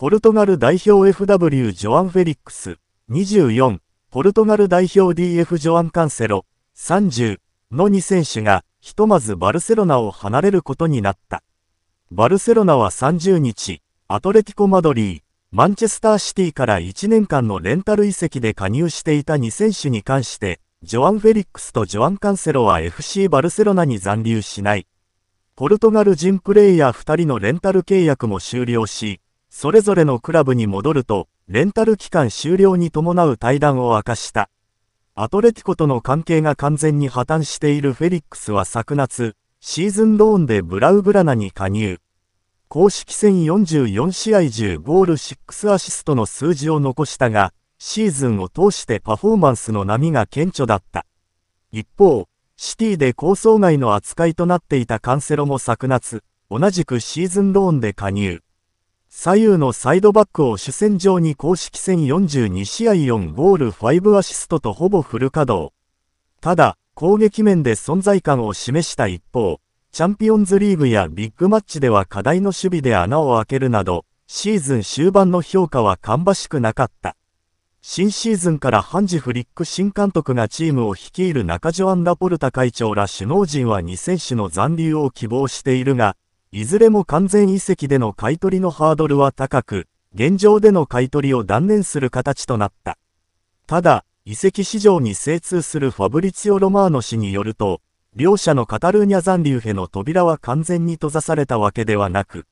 ポルトガル代表 FW ジョアン・フェリックス、24、ポルトガル代表 DF ジョアン・カンセロ、30の2選手が、ひとまずバルセロナを離れることになった。バルセロナは30日、アトレティコ・マドリー、マンチェスターシティから1年間のレンタル移籍で加入していた2選手に関して、ジョアン・フェリックスとジョアン・カンセロは FC バルセロナに残留しない。ポルトガル人プレイヤー2人のレンタル契約も終了し、それぞれのクラブに戻ると、レンタル期間終了に伴う対談を明かした。アトレティコとの関係が完全に破綻しているフェリックスは昨夏、シーズンローンでブラウブラナに加入。公式戦44試合中ゴール6アシストの数字を残したが、シーズンを通してパフォーマンスの波が顕著だった。一方、シティで構想外の扱いとなっていたカンセロも昨夏、同じくシーズンローンで加入。左右のサイドバックを主戦場に公式戦42試合4ゴール5アシストとほぼフル稼働。ただ、攻撃面で存在感を示した一方、チャンピオンズリーグやビッグマッチでは課題の守備で穴を開けるなど、シーズン終盤の評価は芳しくなかった。新シーズンからハンジ・フリック新監督がチームを率いる中ジョアン・ラポルタ会長ら首脳陣は2選手の残留を希望しているが、いずれも完全移籍での買取のハードルは高く、現状での買取を断念する形となった。ただ、移籍市場に精通するファブリツィオ・ロマーノ氏によると、両者のカタルーニャ残留への扉は完全に閉ざされたわけではなく、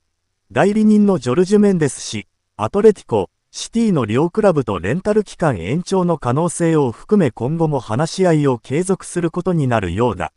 代理人のジョルジュ・メンデス氏、アトレティコ、シティの両クラブとレンタル期間延長の可能性を含め今後も話し合いを継続することになるようだ。